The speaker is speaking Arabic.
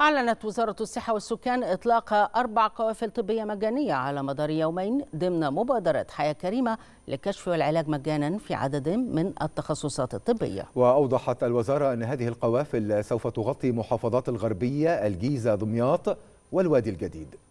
أعلنت وزارة الصحة والسكان إطلاق أربع قوافل طبية مجانية على مدار يومين ضمن مبادرة حياة كريمة للكشف والعلاج مجانا في عدد من التخصصات الطبية وأوضحت الوزارة أن هذه القوافل سوف تغطي محافظات الغربية الجيزة دمياط والوادي الجديد